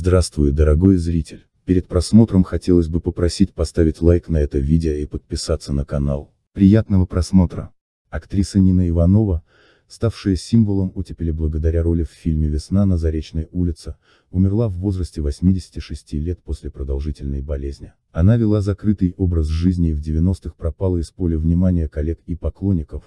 Здравствуй, дорогой зритель. Перед просмотром хотелось бы попросить поставить лайк на это видео и подписаться на канал. Приятного просмотра. Актриса Нина Иванова, ставшая символом оттепели благодаря роли в фильме «Весна на Заречной улице», умерла в возрасте 86 лет после продолжительной болезни. Она вела закрытый образ жизни и в 90-х пропала из поля внимания коллег и поклонников,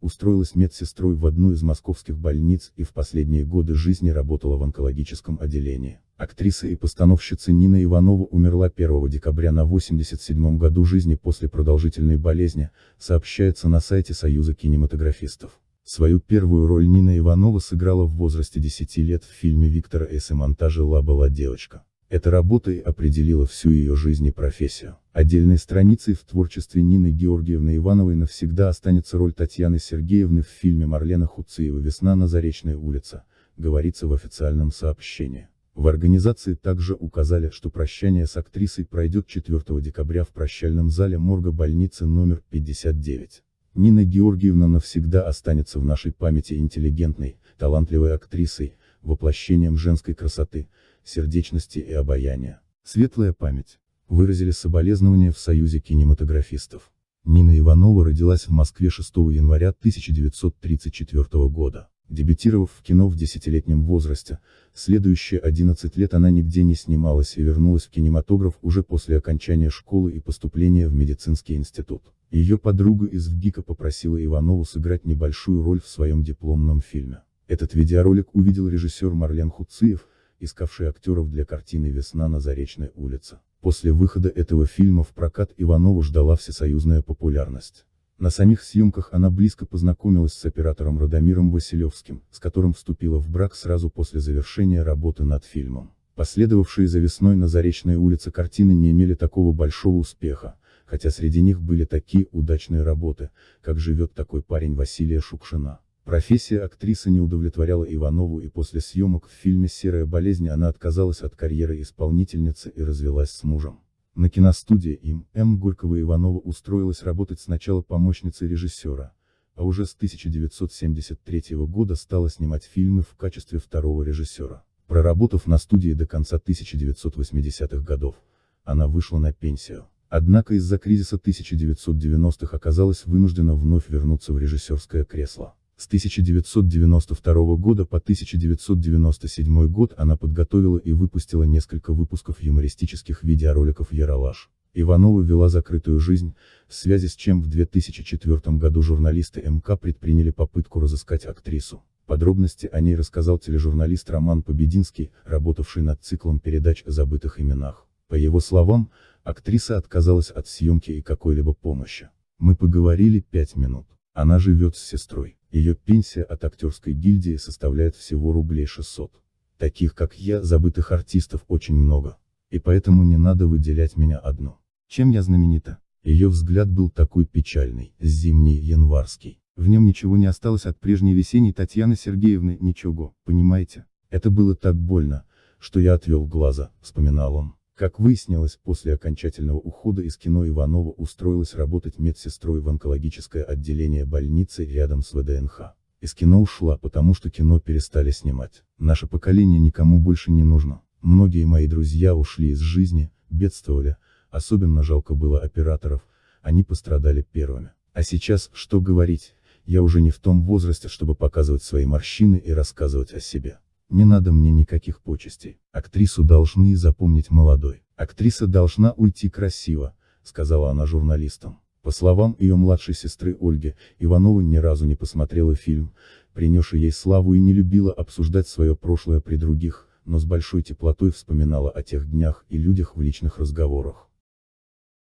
устроилась медсестрой в одну из московских больниц и в последние годы жизни работала в онкологическом отделении. Актриса и постановщица Нина Иванова умерла 1 декабря на 87 году жизни после продолжительной болезни, сообщается на сайте Союза кинематографистов. Свою первую роль Нина Иванова сыграла в возрасте 10 лет в фильме Виктора С. Монтажа Монтажела «Была девочка». Эта работа и определила всю ее жизнь и профессию. Отдельной страницей в творчестве Нины Георгиевны Ивановой навсегда останется роль Татьяны Сергеевны в фильме Марлена Хуциева «Весна на Заречной улице», говорится в официальном сообщении. В организации также указали, что прощание с актрисой пройдет 4 декабря в прощальном зале морга больницы номер 59. Нина Георгиевна навсегда останется в нашей памяти интеллигентной, талантливой актрисой, воплощением женской красоты, сердечности и обаяния. Светлая память. Выразили соболезнования в Союзе кинематографистов. Нина Иванова родилась в Москве 6 января 1934 года. Дебютировав в кино в десятилетнем возрасте, следующие 11 лет она нигде не снималась и вернулась в кинематограф уже после окончания школы и поступления в медицинский институт. Ее подруга из ВГИКа попросила Иванову сыграть небольшую роль в своем дипломном фильме. Этот видеоролик увидел режиссер Марлен Хуциев, искавший актеров для картины «Весна на Заречной улице». После выхода этого фильма в прокат Иванову ждала всесоюзная популярность. На самих съемках она близко познакомилась с оператором Радомиром Василевским, с которым вступила в брак сразу после завершения работы над фильмом. Последовавшие за весной на Заречной улице картины не имели такого большого успеха, хотя среди них были такие удачные работы, как «Живет такой парень» Василия Шукшина. Профессия актрисы не удовлетворяла Иванову и после съемок в фильме «Серая болезнь» она отказалась от карьеры исполнительницы и развелась с мужем. На киностудии им М. Горького Иванова устроилась работать сначала помощницей режиссера, а уже с 1973 года стала снимать фильмы в качестве второго режиссера. Проработав на студии до конца 1980-х годов, она вышла на пенсию. Однако из-за кризиса 1990-х оказалась вынуждена вновь вернуться в режиссерское кресло. С 1992 года по 1997 год она подготовила и выпустила несколько выпусков юмористических видеороликов «Яралаш». Иванова вела закрытую жизнь, в связи с чем в 2004 году журналисты МК предприняли попытку разыскать актрису. Подробности о ней рассказал тележурналист Роман Побединский, работавший над циклом передач о забытых именах. По его словам, актриса отказалась от съемки и какой-либо помощи. Мы поговорили пять минут. Она живет с сестрой. Ее пенсия от актерской гильдии составляет всего рублей 600. Таких как я, забытых артистов очень много. И поэтому не надо выделять меня одну. Чем я знаменита? Ее взгляд был такой печальный, зимний, январский. В нем ничего не осталось от прежней весенней Татьяны Сергеевны, ничего, понимаете? Это было так больно, что я отвел глаза, вспоминал он. Как выяснилось, после окончательного ухода из кино Иванова устроилась работать медсестрой в онкологическое отделение больницы рядом с ВДНХ. Из кино ушла, потому что кино перестали снимать. Наше поколение никому больше не нужно. Многие мои друзья ушли из жизни, бедствовали, особенно жалко было операторов, они пострадали первыми. А сейчас, что говорить, я уже не в том возрасте, чтобы показывать свои морщины и рассказывать о себе. Не надо мне никаких почестей. Актрису должны запомнить молодой. Актриса должна уйти красиво, сказала она журналистам. По словам ее младшей сестры Ольги, Иванова ни разу не посмотрела фильм, принесший ей славу и не любила обсуждать свое прошлое при других, но с большой теплотой вспоминала о тех днях и людях в личных разговорах.